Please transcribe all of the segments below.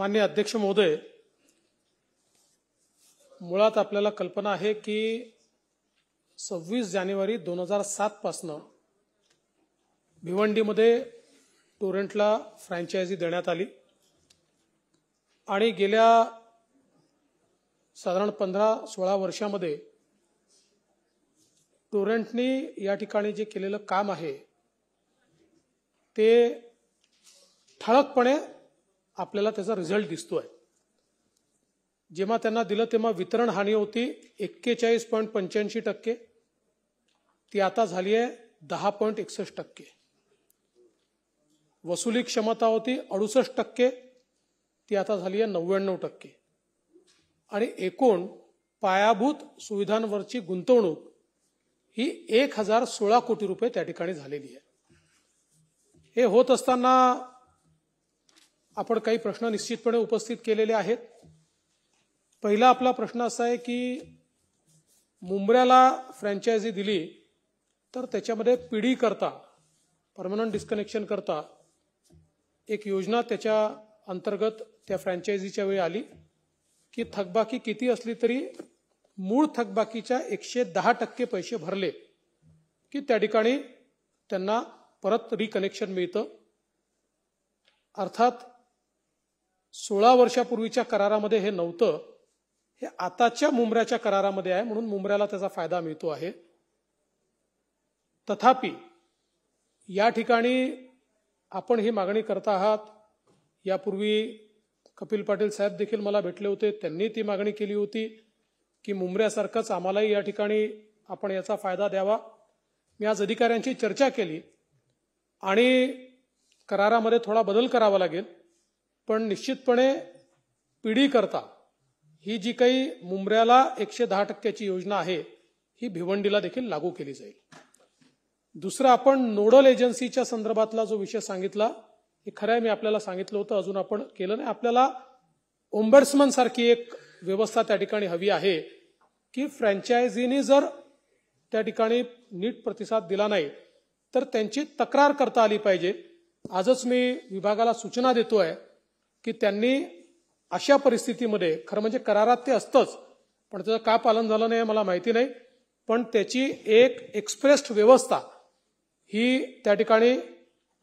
मान्य अध्यक्ष महोदय मुळात आपल्याला कल्पना आहे की सव्वीस जानेवारी दोन हजार सातपासनं भिवंडीमध्ये टोरेंटला फ्रँचायझी देण्यात आली आणि गेल्या साधारण पंधरा सोळा वर्षामध्ये टोरेंटनी या ठिकाणी जे केलेलं काम आहे ते ठळकपणे आपल्याला त्याचा रिझल्ट दिसतोय जेव्हा त्यांना दिलं तेव्हा वितरण हानी होती एक्केचाळीस पॉईंट पंच्याऐंशी टक्के ती आता झाली आहे दहा पॉईंट एकसष्ट टक्के वसुली क्षमता होती अडुसष्ट टक्के ती आता झाली आहे नव्याण्णव टक्के आणि एकूण पायाभूत सुविधांवरची गुंतवणूक ही एक हजार सोळा कोटी रुपये त्या ठिकाणी झालेली आहे हे होत असताना आपण काही प्रश्न निश्चितपणे उपस्थित केलेले आहेत पहिला आपला प्रश्न असा आहे की मुंबऱ्याला फ्रँचायझी दिली तर त्याच्यामध्ये पिढी करता परमनंट डिस्कनेक्शन करता एक योजना त्याच्या अंतर्गत त्या फ्रँचायझीच्या वेळी आली की थकबाकी किती असली तरी मूळ थकबाकीच्या एकशे दहा टक्के पैसे भरले की त्या ठिकाणी त्यांना परत रिकनेक्शन मिळतं अर्थात सोळा वर्षापूर्वीच्या करारामध्ये हे नव्हतं हे आताच्या मुंबऱ्याच्या करारामध्ये आहे म्हणून मुंबऱ्याला त्याचा फायदा मिळतो आहे तथापि या ठिकाणी आपण ही मागणी करत आहात यापूर्वी कपिल पाटील साहेब देखील मला भेटले होते त्यांनी ती मागणी केली होती की मुंबऱ्यासारखंच आम्हालाही या ठिकाणी आपण याचा फायदा द्यावा मी आज अधिकाऱ्यांची चर्चा केली आणि करारामध्ये थोडा बदल करावा लागेल पण निश्चितपणे पिढी करता ही जी काही मुंबऱ्याला एकशे दहा टक्क्याची योजना आहे ही भिवंडीला देखील लागू केली जाईल दुसरं आपण नोडल एजन्सीच्या संदर्भातला जो विषय सांगितला हे खरं मी आपल्याला सांगितलं होतं अजून आपण केलं नाही आपल्याला ओम्बर्समन सारखी एक व्यवस्था त्या ठिकाणी हवी आहे की फ्रँचायझीने जर त्या ठिकाणी नीट प्रतिसाद दिला नाही तर त्यांची तक्रार करता आली पाहिजे आजच मी विभागाला सूचना देतो आहे की त्यांनी अशा परिस्थितीमध्ये खरं म्हणजे करारात ते असतंच पण त्याचं का पालन झालं नाही मला माहिती नाही पण त्याची एक एक्सप्रेस्ड व्यवस्था ही त्या ठिकाणी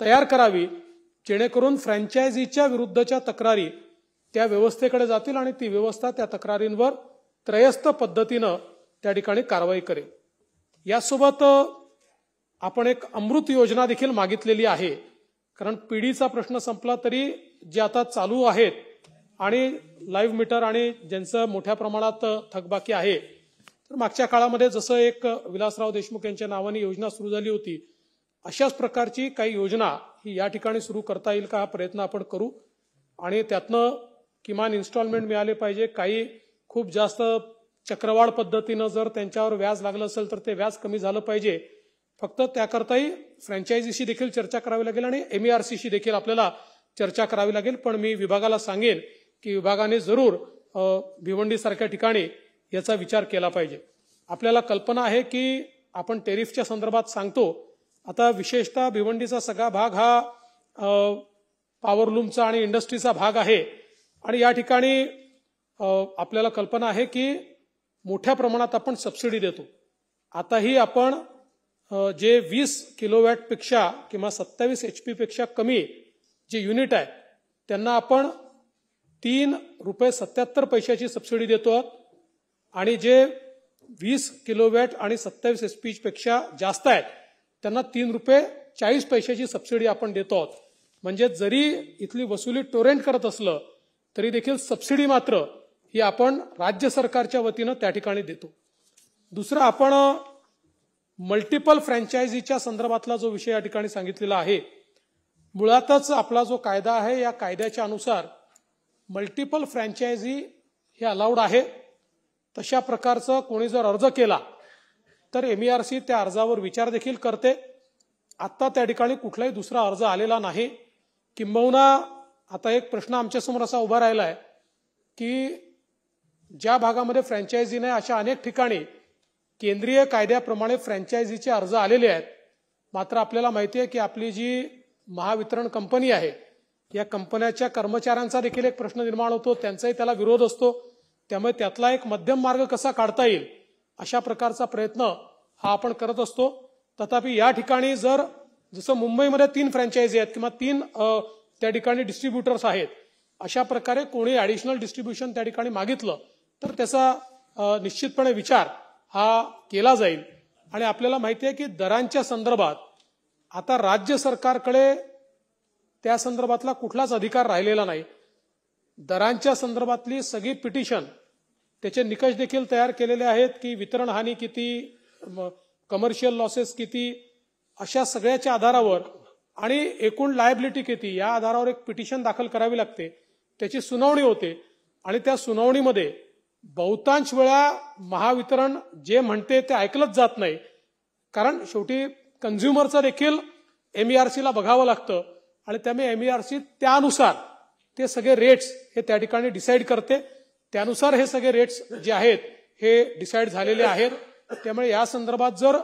तयार करावी जेणेकरून फ्रँचायझीच्या विरुद्धच्या तक्रारी त्या व्यवस्थेकडे जातील आणि ती व्यवस्था त्या तक्रारींवर त्रयस्थ पद्धतीनं त्या ठिकाणी कारवाई करेल यासोबत आपण एक अमृत योजना देखील मागितलेली आहे कारण पिढीचा प्रश्न संपला तरी जे आता चालू आहेत आणि लाईव्ह मीटर आणि ज्यांचं मोठ्या प्रमाणात थकबाकी आहे तर मागच्या काळामध्ये जसं एक विलासराव देशमुख यांच्या नावाने योजना सुरू झाली होती अशाच प्रकारची काही योजना ही या ठिकाणी सुरू करता येईल का हा प्रयत्न आपण करू आणि त्यातनं किमान इन्स्टॉलमेंट मिळाले पाहिजे काही खूप जास्त चक्रवाढ पद्धतीनं जर त्यांच्यावर व्याज लागलं असेल तर ते व्याज कमी झालं पाहिजे फक्त त्याकरताही फ्रँचायझीशी देखील चर्चा करावी लागेल आणि एमईआरसीशी e देखील आपल्याला चर्चा करावी लागेल पण मी विभागाला सांगेन की विभागाने जरूर भिवंडीसारख्या ठिकाणी याचा विचार केला पाहिजे आपल्याला कल्पना आहे की आपण टेरिफच्या संदर्भात सांगतो आता विशेषतः भिवंडीचा सगळा भाग हा लूमचा आणि इंडस्ट्रीचा भाग आहे आणि या ठिकाणी आपल्याला कल्पना आहे की मोठ्या प्रमाणात आपण सबसिडी देतो आताही आपण जे वीस किलोवॅटपेक्षा किंवा सत्तावीस एच पीपेक्षा कमी जे युनिट आहे त्यांना आपण तीन रुपये सत्याहत्तर पैशाची सबसिडी देतो आणि जे वीस किलोवॅट आणि सत्तावीस एस पेक्षा जास्त आहेत त्यांना तीन रुपये चाळीस पैशाची सबसिडी आपण देतो आहोत म्हणजे जरी इथली वसुली टोरेंट करत असलं तरी देखील सबसिडी मात्र ही आपण राज्य सरकारच्या वतीनं त्या ठिकाणी देतो दुसरं आपण मल्टिपल फ्रँचायझीच्या संदर्भातला जो विषय या ठिकाणी सांगितलेला आहे मुळातच आपला जो कायदा आहे या कायद्याच्या अनुसार मल्टिपल फ्रँचायझी हे अलाउड आहे तशा प्रकारचं कोणी जर अर्ज केला तर एम आर सी त्या अर्जावर विचार देखील करते आत्ता त्या ठिकाणी कुठलाही दुसरा अर्ज आलेला नाही किंबहुना आता एक प्रश्न आमच्यासमोर असा उभा राहिला आहे की ज्या भागामध्ये फ्रँचायझी नाही अशा अनेक ठिकाणी केंद्रीय कायद्याप्रमाणे फ्रँचायझीचे अर्ज आलेले आहेत मात्र आपल्याला माहिती आहे की आपली जी महावितरण कंपनी आहे या कंपन्याच्या कर्मचाऱ्यांचा देखील एक प्रश्न निर्माण होतो त्यांचाही त्याला विरोध असतो त्यामुळे त्यातला एक मध्यम मार्ग कसा काढता येईल अशा प्रकारचा प्रयत्न हा आपण करत असतो तथापि या ठिकाणी जर जसं मुंबईमध्ये तीन फ्रँचायझी आहेत किंवा तीन त्या ठिकाणी डिस्ट्रीब्युटर्स आहेत अशा प्रकारे कोणी ॲडिशनल डिस्ट्रीब्युशन त्या ठिकाणी मागितलं तर त्याचा निश्चितपणे विचार हा केला जाईल आणि आपल्याला माहिती आहे की दरांच्या संदर्भात आता राज्य सरकारकडे त्या संदर्भातला कुठलाच अधिकार राहिलेला नाही दरांच्या संदर्भातली सगळी पिटिशन त्याचे निकष देखील तयार केलेले आहेत की वितरण हानी किती कमर्शियल लॉसेस किती अशा सगळ्याच्या आधारावर आणि एकूण लायबिलिटी किती या आधारावर एक पिटिशन दाखल करावी लागते त्याची सुनावणी होते आणि त्या सुनावणीमध्ये बहुतांश वेळा महावितरण जे म्हणते ते ऐकलंच जात नाही कारण शेवटी कन्झ्युमरचं देखील एमईआरसीला e बघावं लागतं आणि त्यामुळे सी e त्यानुसार ते सगळे रेट्स हे त्या ठिकाणी डिसाईड करते त्यानुसार हे सगळे रेट्स जे आहेत हे डिसाईड झालेले आहेत त्यामुळे या संदर्भात जर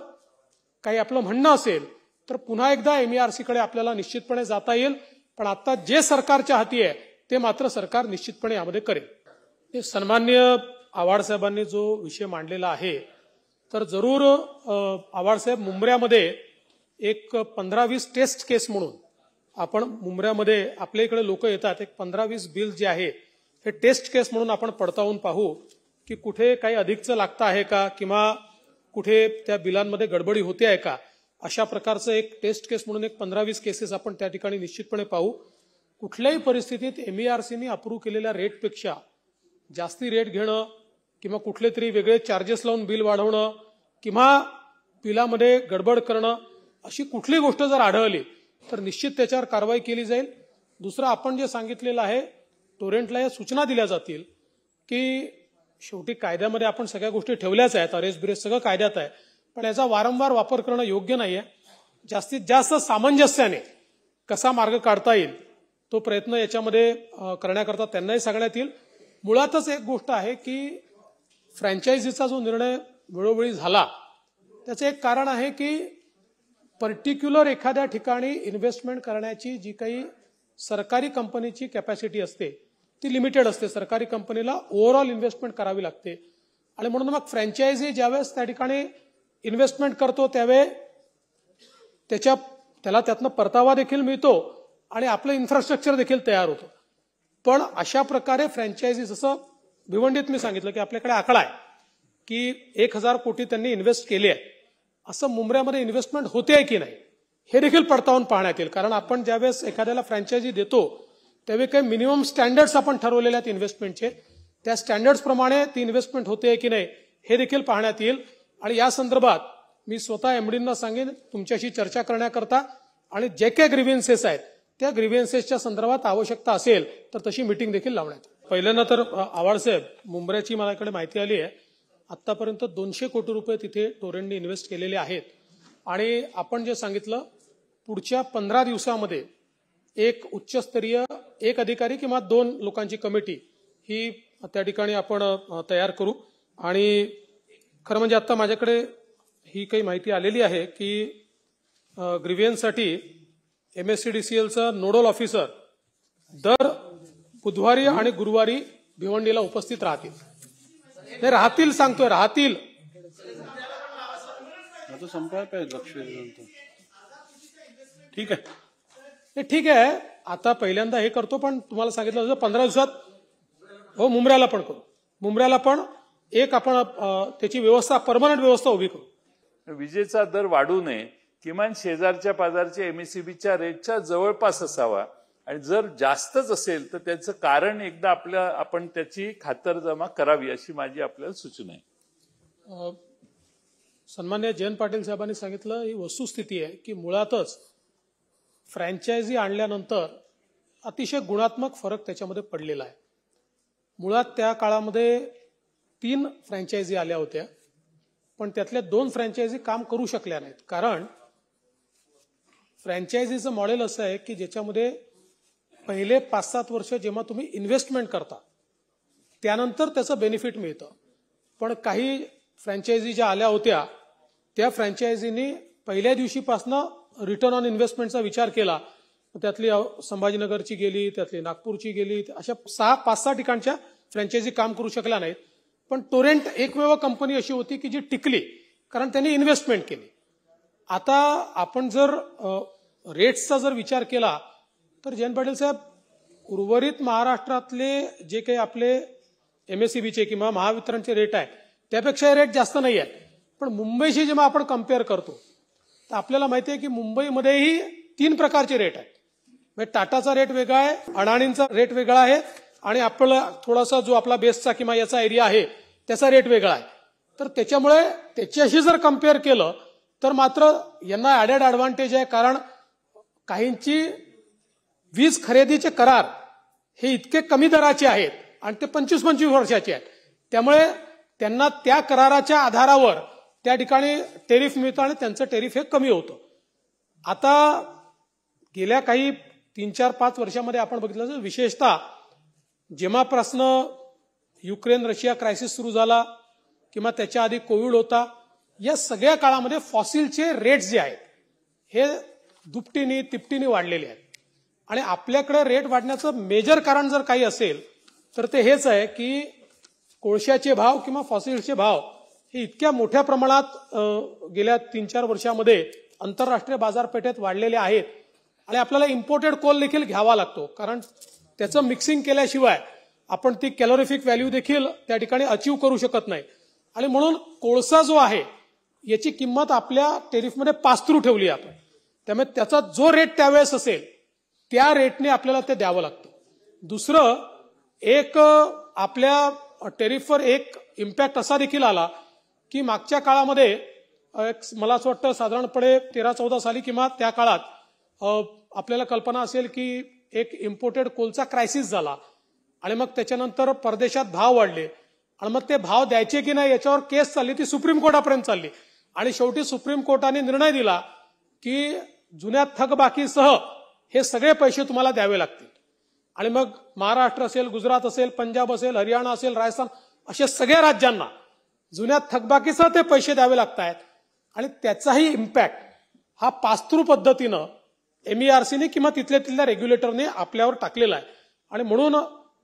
काही आपलं म्हणणं असेल तर पुन्हा एकदा e कडे आपल्याला निश्चितपणे जाता येईल पण आता जे सरकारच्या हाती आहे ते मात्र सरकार निश्चितपणे यामध्ये करेल सन्मान्य साहेबांनी जो विषय मांडलेला आहे तर जरूर साहेब मुंबऱ्यामध्ये एक पंधरा वीस टेस्ट केस म्हणून आपण मुंबऱ्यामध्ये आपल्या इकडे लोक येतात एक पंधरा वीस बिल जे आहे हे टेस्ट केस म्हणून आपण पडताळून पाहू की कुठे काही अधिकचं लागतं आहे का किंवा कुठे त्या बिलांमध्ये गडबडी होते आहे का अशा प्रकारचं एक टेस्ट केस म्हणून एक पंधरा वीस केसेस आपण त्या ठिकाणी निश्चितपणे पाहू कुठल्याही परिस्थितीत सीने e अप्रूव्ह केलेल्या रेटपेक्षा जास्ती रेट घेणं किंवा कुठले तरी वेगळे चार्जेस लावून बिल वाढवणं किंवा बिलामध्ये गडबड करणं अशी कुठली गोष्ट जर आढळली तर निश्चित त्याच्यावर कारवाई केली जाईल दुसरं आपण जे सांगितलेलं आहे टोरेंटला या सूचना दिल्या जातील की शेवटी कायद्यामध्ये आपण सगळ्या गोष्टी ठेवल्याच आहेत अरेस बिरेस सगळं कायद्यात आहे पण याचा वारंवार वापर करणं योग्य नाहीये जास्तीत जास्त सामंजस्याने कसा मार्ग काढता येईल तो प्रयत्न याच्यामध्ये करण्याकरता त्यांनाही सांगण्यात येईल मुळातच एक गोष्ट आहे की फ्रँचायझीचा जो निर्णय वेळोवेळी झाला त्याचं एक कारण आहे की पर्टिक्युलर एखाद्या ठिकाणी इन्व्हेस्टमेंट करण्याची जी काही सरकारी कंपनीची कॅपॅसिटी असते ती लिमिटेड असते सरकारी कंपनीला ओव्हरऑल इन्व्हेस्टमेंट करावी लागते आणि म्हणून मग फ्रँचायझी ज्यावेळेस त्या ठिकाणी इन्व्हेस्टमेंट करतो त्यावेळे त्याच्या त्याला त्यातनं परतावा देखील मिळतो आणि आपलं इन्फ्रास्ट्रक्चर देखील तयार होतं पण अशा प्रकारे फ्रँचायझी जसं भिवंडीत मी सांगितलं की आपल्याकडे आकडा आहे की एक हजार कोटी त्यांनी इन्व्हेस्ट केले आहे असं मुंबऱ्यामध्ये इन्व्हेस्टमेंट होते आहे की नाही हे देखील पडताळून पाहण्यात येईल कारण आपण ज्यावेळेस एखाद्याला फ्रँचायझी देतो त्यावेळी काही मिनिमम स्टँडर्ड्स आपण ठरवलेले आहेत इन्व्हेस्टमेंटचे त्या स्टँडर्ड्सप्रमाणे ती इन्व्हेस्टमेंट होते की नाही हे देखील पाहण्यात येईल आणि या संदर्भात मी स्वतः एमडींना सांगेन तुमच्याशी चर्चा करण्याकरता आणि जे काही ग्रिव्हियन्सेस आहेत त्या ग्रिव्हियन्सेसच्या संदर्भात आवश्यकता असेल तर तशी मिटिंग देखील लावण्यात पहिल्यांदा तर आवाडसाहेब मुंबऱ्याची मला माहिती आली आहे आत्तापर्यंत दोनशे कोटी रुपये तिथे टोरेंटने इन्व्हेस्ट केलेले आहेत आणि आपण जे सांगितलं पुढच्या पंधरा दिवसामध्ये एक उच्चस्तरीय एक अधिकारी किंवा दोन लोकांची कमिटी ही त्या ठिकाणी आपण तयार करू आणि खरं म्हणजे आत्ता माझ्याकडे ही काही माहिती आलेली आहे की ग्रिव्हियन्ससाठी M S C D C एलचं नोडल ऑफिसर दर बुधवारी आणि गुरुवारी भिवंडीला उपस्थित राहतील ते राहतील सांगतोय राहतील ठीक आहे ठीक आहे आता पहिल्यांदा हे करतो पण तुम्हाला सांगितलं होतं पंधरा दिवसात हो मुंबऱ्याला पण करू मुंबऱ्याला पण एक आपण त्याची व्यवस्था परमनंट व्यवस्था उभी करू विजेचा दर वाढू नये किमान शेजारच्या पाजारच्या एमएससीबीच्या रेटच्या जवळपास असावा आणि जर जास्तच असेल तर त्याचं कारण एकदा आपल्या आपण त्याची खातरजमा करावी अशी माझी आपल्याला सूचना आहे सन्मान्य जयंत पाटील साहेबांनी सांगितलं ही वस्तुस्थिती आहे की मुळातच फ्रँचायझी आणल्यानंतर अतिशय गुणात्मक फरक त्याच्यामध्ये पडलेला आहे मुळात त्या काळामध्ये तीन फ्रँचायझी आल्या होत्या पण त्यातल्या दोन फ्रँचायझी काम करू शकल्या नाहीत कारण फ्रँचायझीचं मॉडेल असं आहे की ज्याच्यामध्ये पहिले पाच सात वर्ष जेव्हा तुम्ही इन्व्हेस्टमेंट करता त्यानंतर त्याचं बेनिफिट मिळतं पण काही फ्रँचायझी ज्या आल्या होत्या त्या फ्रँचायझींनी पहिल्या दिवशीपासनं रिटर्न ऑन इन्व्हेस्टमेंटचा विचार केला त्यातली संभाजीनगरची गेली त्यातली नागपूरची गेली अशा सहा पाच सहा ठिकाणच्या फ्रँचायझी काम करू शकल्या नाहीत पण टोरेंट एकमेव कंपनी अशी होती की जी टिकली कारण त्यांनी इन्व्हेस्टमेंट केली आता आपण जर रेट्सचा जर विचार केला तर जयंत पाटील साहेब उर्वरित महाराष्ट्रातले जे काही आपले एम एस किंवा महावितरणचे रेट आहे त्यापेक्षा रेट जास्त नाही आहेत पण मुंबईशी जेव्हा आपण कम्पेअर करतो तर आपल्याला माहिती आहे की मुंबईमध्येही तीन प्रकारचे रेट आहेत म्हणजे टाटाचा रेट वेगळा आहे अडाणींचा रेट वेगळा आहे आणि आपला थोडासा जो आपला बेस्टचा किंवा याचा एरिया आहे त्याचा रेट वेगळा आहे तर त्याच्यामुळे त्याच्याशी जर कम्पेअर केलं तर मात्र यांना ॲडेड ॲडव्हान्टेज आहे कारण काहींची वीज खरेदीचे करार हे इतके कमी दराचे आहेत आणि ते पंचवीस पंचवीस वर्षाचे आहेत त्यामुळे त्यांना त्या कराराच्या आधारावर त्या ठिकाणी टेरिफ मिळतं आणि त्यांचं टेरिफ हे कमी होतं आता गेल्या काही तीन चार पाच वर्षामध्ये आपण बघितलं तर विशेषतः जेव्हापासनं युक्रेन रशिया क्रायसिस सुरू झाला किंवा त्याच्या आधी कोविड होता या सगळ्या काळामध्ये फॉसिलचे रेट्स जे आहेत हे दुपटीने तिपटीने वाढलेले आहेत आणि आपल्याकडे रेट वाढण्याचं मेजर कारण जर काही असेल तर ते हेच आहे की कोळशाचे भाव किंवा फॉसिल्सचे भाव हे इतक्या मोठ्या प्रमाणात गेल्या तीन चार वर्षामध्ये आंतरराष्ट्रीय बाजारपेठेत वाढलेले आहेत आणि आपल्याला इम्पोर्टेड कोल देखील घ्यावा लागतो कारण त्याचं मिक्सिंग केल्याशिवाय आपण ती कॅलोरिफिक व्हॅल्यू देखील त्या ठिकाणी अचीव करू शकत नाही आणि म्हणून कोळसा जो आहे याची किंमत आपल्या टेरिफमध्ये थ्रू ठेवली आपण त्यामुळे त्याचा जो रेट त्यावेळेस असेल त्या रेटने आपल्याला ते द्यावं लागतं दुसरं एक आपल्या टेरिफवर एक इम्पॅक्ट असा देखील आला की मागच्या काळामध्ये मला असं वाटतं साधारणपणे तेरा चौदा साली किंवा त्या काळात आपल्याला कल्पना असेल की एक इम्पोर्टेड कोलचा क्रायसिस झाला आणि मग त्याच्यानंतर परदेशात भाव वाढले आणि मग ते भाव द्यायचे की नाही याच्यावर केस चालली ती सुप्रीम कोर्टापर्यंत चालली आणि शेवटी सुप्रीम कोर्टाने निर्णय दिला की जुन्या थकबाकीसह हे सगळे पैसे तुम्हाला द्यावे लागतील आणि मग महाराष्ट्र असेल गुजरात असेल पंजाब असेल हरियाणा असेल राजस्थान असे सगळ्या राज्यांना जुन्या थकबाकीसह ते पैसे द्यावे लागत आहेत आणि त्याचाही इम्पॅक्ट हा पास्थ्रू पद्धतीनं एमईआरसीने e किंवा तिथल्या तिथल्या रेग्युलेटरने आपल्यावर टाकलेला आहे आणि म्हणून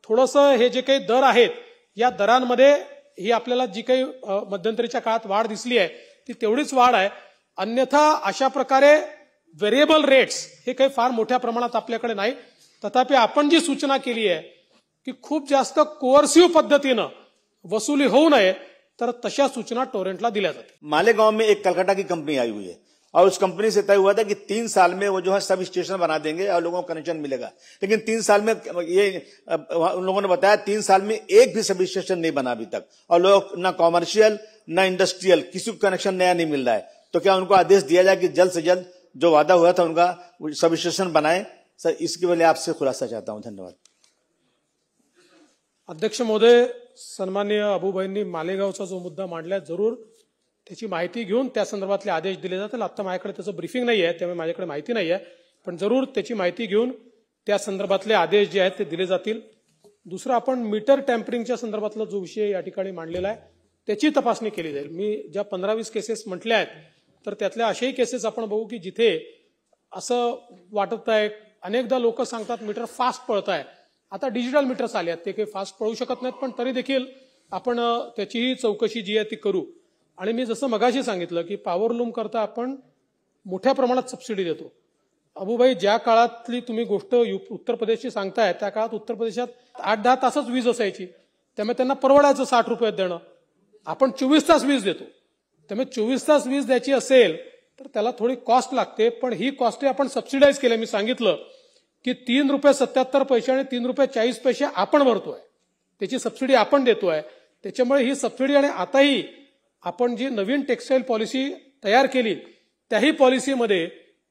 थोडंसं हे जे काही दर आहेत या दरांमध्ये ही आपल्याला जी काही मध्यंतरीच्या काळात वाढ दिसली आहे ती तेवढीच वाढ आहे अन्यथा अशा प्रकारे वेरिएबल रेट्स हे काही फार मोठ्या प्रमाणात आपल्याकडे नाही तथापि आपण जी सूचना केली आहे की खूप जास्त कोअर्सिव्ह पद्धतीनं वसुली होऊ नये तर तशा सूचना टोरेंटला दिल्या जाते मालेगांव में एक कलकत्ता की कंपनी आई हुई है और उस कंपनी से तय हुआ था कि तीन साल में वो जो है सब स्टेशन बना देंगे और लोगों को कनेक्शन मिलेगा लेकिन तीन साल में ये उन लोगों ने बताया तीन साल में एक भी सब स्टेशन नहीं बना अभी तक और लोग ना कॉमर्शियल ना इंडस्ट्रियल किसी को कनेक्शन नया नहीं मिल रहा है तो क्या उनको आदेश दिया जाए कि जल्द से जल्द जो वादा हुआ था उनका सब स्टेशन बनाए सर इसके लिए आपसे खुलासा चाहता हूं धन्यवाद अध्यक्ष महोदय सन्मान्य अबूबाईंनी मालेगावचा जो मुद्दा मांडलाय जरूर त्याची माहिती घेऊन त्या संदर्भातले आदेश दिले जातील आता माझ्याकडे त्याचं ब्रीफिंग नाही आहे त्यामुळे माझ्याकडे माहिती नाही आहे पण जरूर त्याची माहिती घेऊन त्या संदर्भातले आदेश जे आहेत ते दिले जातील दुसरं आपण मीटर टॅम्परिंगच्या संदर्भातला जो विषय या ठिकाणी मांडलेला आहे त्याची तपासणी केली जाईल मी ज्या पंधरा वीस केसेस म्हटल्या आहेत तर त्यातल्या अशाही केसेस आपण बघू की जिथे असं वाटत आहे अनेकदा लोक सांगतात मीटर फास्ट पळत आहे आता डिजिटल मीटर्स आले आहेत ते काही फास्ट पळू शकत नाहीत पण तरी देखील आपण त्याचीही चौकशी जी आहे ती करू आणि मी जसं मगाशी सांगितलं की लूम करता आपण मोठ्या प्रमाणात सबसिडी देतो अबूबाई ज्या काळातली तुम्ही गोष्ट उत्तर प्रदेशची सांगताय त्या काळात उत्तर प्रदेशात आठ दहा तासच वीज असायची त्यामुळे त्यांना परवडायचं साठ रुपयात देणं आपण चोवीस तास वीज देतो त्यामुळे चोवीस तास वीज द्यायची असेल तर त्याला थोडी कॉस्ट लागते पण ही कॉस्ट आपण सबसिडाईज केली मी सांगितलं की तीन रुपये सत्याहत्तर पैसे आणि तीन रुपये चाळीस पैसे आपण भरतोय त्याची सबसिडी आपण देतोय त्याच्यामुळे ही सबसिडी आणि आताही आपण जी नवीन टेक्स्टाईल पॉलिसी तयार केली त्याही पॉलिसीमध्ये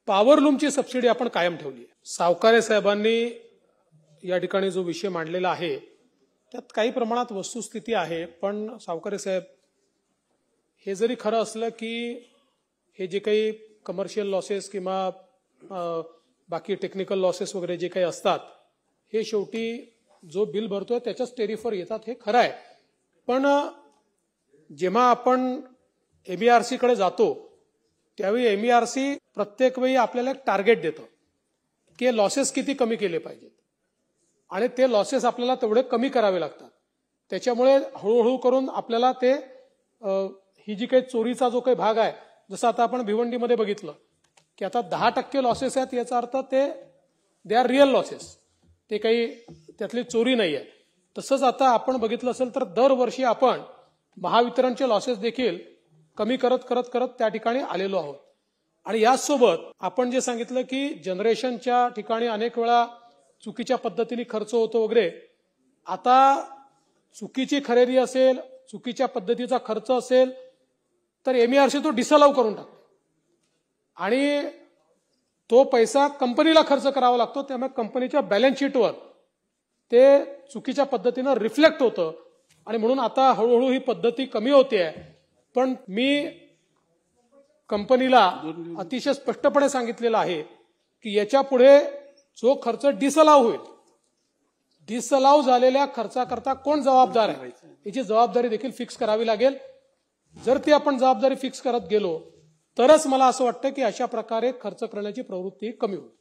पॉवरलूमची सबसिडी आपण कायम ठेवली आहे सावकारे साहेबांनी या ठिकाणी जो विषय मांडलेला आहे त्यात काही प्रमाणात वस्तुस्थिती आहे पण सावकारे साहेब हे जरी खरं असलं की हे जे काही कमर्शियल लॉसेस किंवा बाकी टेक्निकल लॉसेस वगैरे जे काही असतात हे शेवटी जो बिल भरतोय त्याच्याच टेरिफवर येतात हे खरं आहे पण जेव्हा आपण e कडे जातो त्यावेळी एमईआरसी e प्रत्येक वेळी आपल्याला एक टार्गेट देतं की लॉसेस किती कमी केले पाहिजेत आणि ते लॉसेस आपल्याला तेवढे कमी करावे लागतात त्याच्यामुळे हळूहळू करून आपल्याला ते ही जी काही चोरीचा जो काही भाग आहे जसं आता आपण भिवंडीमध्ये बघितलं की आता दहा टक्के लॉसेस आहेत याचा अर्थ ते दे आर रिअल लॉसेस ते काही त्यातली चोरी नाही आहे तसंच आता आपण बघितलं असेल तर दरवर्षी आपण महावितरणचे लॉसेस देखील कमी करत करत करत त्या ठिकाणी आलेलो आहोत आणि याचसोबत आपण जे सांगितलं की जनरेशनच्या ठिकाणी अनेक वेळा चुकीच्या पद्धतीने खर्च होतो वगैरे आता चुकीची खरेदी असेल चुकीच्या पद्धतीचा खर्च असेल तर एमईआरसी e तो डिसअलाव करून टाकतो आणि तो पैसा कंपनीला खर्च करावा लागतो त्यामुळे कंपनीच्या बॅलन्स शीटवर ते चुकीच्या पद्धतीनं रिफ्लेक्ट होतं आणि म्हणून आता हळूहळू ही पद्धती कमी होते पण मी कंपनीला अतिशय स्पष्टपणे सांगितलेलं आहे की याच्या पुढे जो खर्च डिसअलाव होईल डिसअलाव झालेल्या खर्चाकरता कोण जबाबदार आहे याची जबाबदारी देखील फिक्स करावी लागेल जर ती आपण जबाबदारी फिक्स करत गेलो तरच मला असं वाटतं की अशा प्रकारे खर्च करण्याची प्रवृत्ती कमी होईल